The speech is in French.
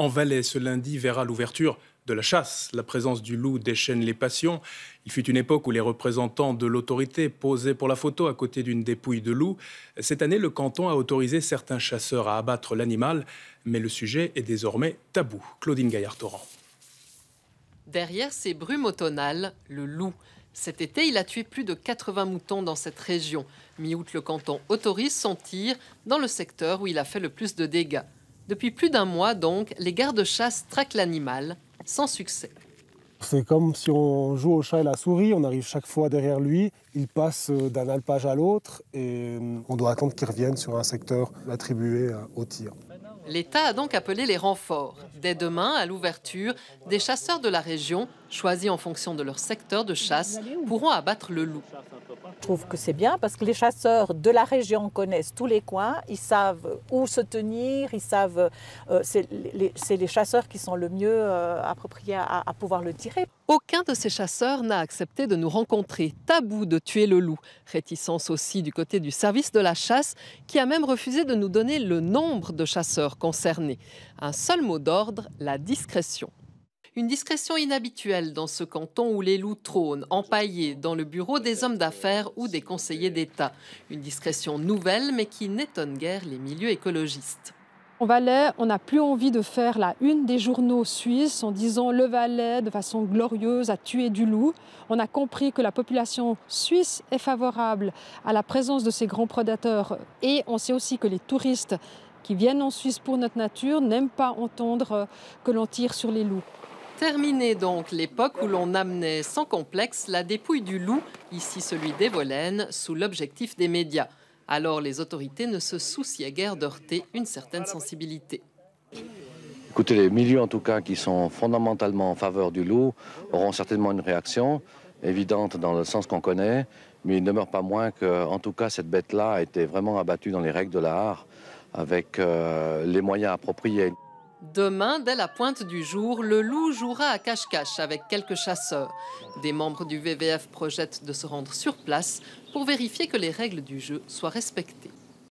En Valais, ce lundi, verra l'ouverture de la chasse. La présence du loup déchaîne les passions. Il fut une époque où les représentants de l'autorité posaient pour la photo à côté d'une dépouille de loup. Cette année, le canton a autorisé certains chasseurs à abattre l'animal, mais le sujet est désormais tabou. Claudine Gaillard-Torrent. Derrière ces brumes automnales, le loup. Cet été, il a tué plus de 80 moutons dans cette région. Mi-août, le canton autorise son tir dans le secteur où il a fait le plus de dégâts. Depuis plus d'un mois, donc, les gardes chasse traquent l'animal, sans succès. C'est comme si on joue au chat et la souris, on arrive chaque fois derrière lui, il passe euh, d'un alpage à l'autre et euh, on doit attendre qu'il revienne sur un secteur attribué euh, au tir. L'État a donc appelé les renforts. Dès demain, à l'ouverture, des chasseurs de la région, choisis en fonction de leur secteur de chasse, pourront abattre le loup. Je trouve que c'est bien parce que les chasseurs de la région connaissent tous les coins, ils savent où se tenir, ils savent. Euh, c'est les, chasseurs qui sont le mieux euh, appropriés à pouvoir le tirer. Aucun de ces chasseurs n'a accepté de nous rencontrer. Tabou de tuer le loup. Réticence aussi du côté du service de la chasse qui a même refusé de nous donner le nombre de chasseurs concernés. Un seul mot d'ordre, la discrétion. Une discrétion inhabituelle dans ce canton où les loups trônent, empaillés dans le bureau des hommes d'affaires ou des conseillers d'État. Une discrétion nouvelle, mais qui n'étonne guère les milieux écologistes. En Valais, on n'a plus envie de faire la une des journaux suisses en disant le Valais, de façon glorieuse, a tué du loup. On a compris que la population suisse est favorable à la présence de ces grands prédateurs et on sait aussi que les touristes qui viennent en Suisse pour notre nature n'aiment pas entendre que l'on tire sur les loups. Terminée donc l'époque où l'on amenait sans complexe la dépouille du loup, ici celui des d'Évolène, sous l'objectif des médias. Alors les autorités ne se souciaient guère d'heurter une certaine sensibilité. Écoutez, les milieux en tout cas qui sont fondamentalement en faveur du loup auront certainement une réaction évidente dans le sens qu'on connaît, mais il ne demeure pas moins que, en tout cas, cette bête-là a été vraiment abattue dans les règles de l'art avec euh, les moyens appropriés. Demain, dès la pointe du jour, le loup jouera à cache-cache avec quelques chasseurs. Des membres du VVF projettent de se rendre sur place pour vérifier que les règles du jeu soient respectées.